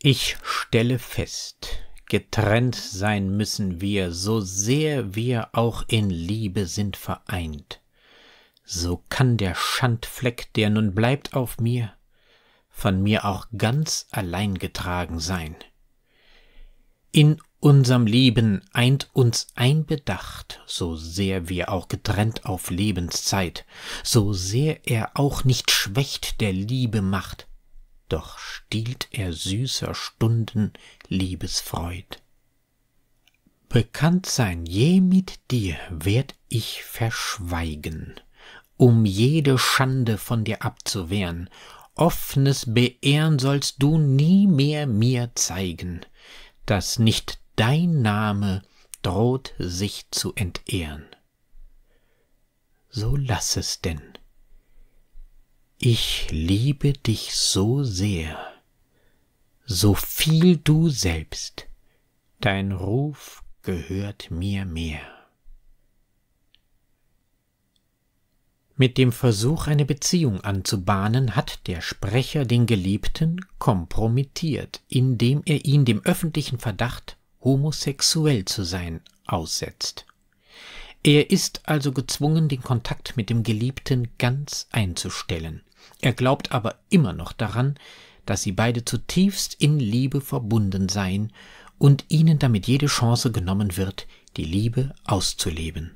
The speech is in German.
Ich stelle fest, getrennt sein müssen wir, so sehr wir auch in Liebe sind vereint. So kann der Schandfleck, der nun bleibt auf mir, von mir auch ganz allein getragen sein. In unserm Leben eint uns ein Bedacht, so sehr wir auch getrennt auf Lebenszeit, so sehr er auch nicht schwächt der Liebe Macht, doch stiehlt er süßer Stunden Liebesfreud. Bekannt sein je mit dir werd ich verschweigen, um jede Schande von dir abzuwehren. Offnes Beehren sollst du nie mehr mir zeigen, daß nicht dein Name droht sich zu entehren. So lass es denn, ich liebe dich so sehr, so viel du selbst, dein Ruf gehört mir mehr. Mit dem Versuch, eine Beziehung anzubahnen, hat der Sprecher den Geliebten kompromittiert, indem er ihn dem öffentlichen Verdacht, homosexuell zu sein, aussetzt. Er ist also gezwungen, den Kontakt mit dem Geliebten ganz einzustellen. Er glaubt aber immer noch daran, dass sie beide zutiefst in Liebe verbunden seien und ihnen damit jede Chance genommen wird, die Liebe auszuleben.